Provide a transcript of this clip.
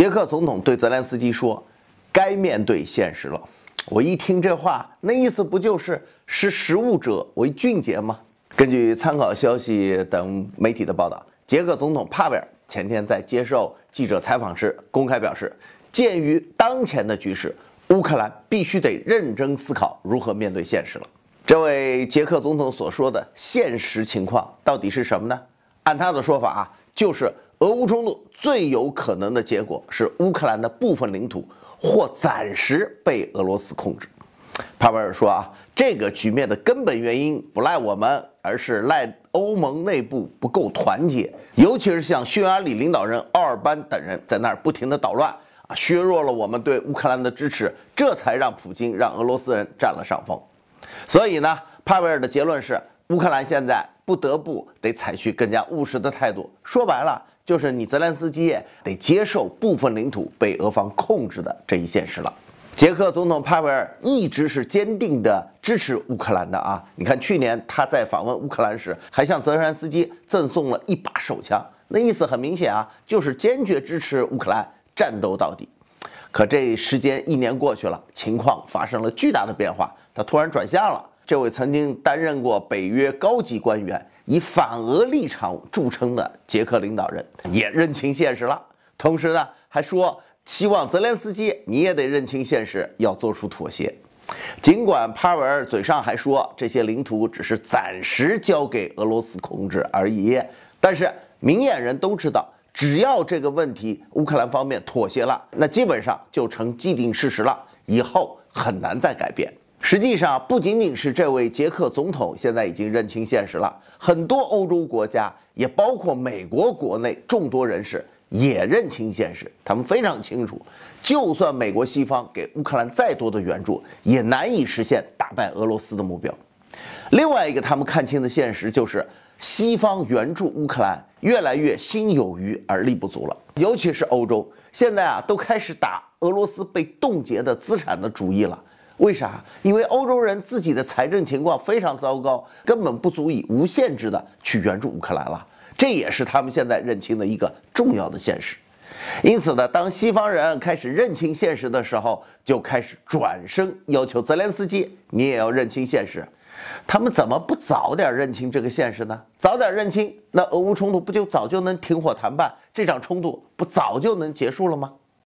捷克总统对泽连斯基说：“该面对现实了。”我一听这话，那意思不就是“识时务者为俊杰”吗？根据参考消息等媒体的报道，捷克总统帕维尔前天在接受记者采访时公开表示：“鉴于当前的局势，乌克兰必须得认真思考如何面对现实了。”这位捷克总统所说的现实情况到底是什么呢？按他的说法啊，就是。俄乌冲突最有可能的结果是乌克兰的部分领土或暂时被俄罗斯控制。帕维尔说啊，这个局面的根本原因不赖我们，而是赖欧盟内部不够团结，尤其是像匈牙利领导人奥尔班等人在那儿不停的捣乱啊，削弱了我们对乌克兰的支持，这才让普京让俄罗斯人占了上风。所以呢，帕维尔的结论是，乌克兰现在不得不得采取更加务实的态度。说白了。就是你泽连斯基得接受部分领土被俄方控制的这一现实了。捷克总统帕维尔一直是坚定的支持乌克兰的啊，你看去年他在访问乌克兰时，还向泽连斯基赠送了一把手枪，那意思很明显啊，就是坚决支持乌克兰战斗到底。可这时间一年过去了，情况发生了巨大的变化，他突然转向了。这位曾经担任过北约高级官员、以反俄立场著称的捷克领导人也认清现实了，同时呢，还说希望泽连斯基你也得认清现实，要做出妥协。尽管帕维尔嘴上还说这些领土只是暂时交给俄罗斯控制而已，但是明眼人都知道，只要这个问题乌克兰方面妥协了，那基本上就成既定事实了，以后很难再改变。实际上不仅仅是这位捷克总统现在已经认清现实了，很多欧洲国家也包括美国国内众多人士也认清现实，他们非常清楚，就算美国西方给乌克兰再多的援助，也难以实现打败俄罗斯的目标。另外一个他们看清的现实就是，西方援助乌克兰越来越心有余而力不足了，尤其是欧洲现在啊都开始打俄罗斯被冻结的资产的主意了。为啥？因为欧洲人自己的财政情况非常糟糕，根本不足以无限制的去援助乌克兰了。这也是他们现在认清的一个重要的现实。因此呢，当西方人开始认清现实的时候，就开始转身要求泽连斯基，你也要认清现实。他们怎么不早点认清这个现实呢？早点认清，那俄乌冲突不就早就能停火谈判？这场冲突不早就能结束了吗？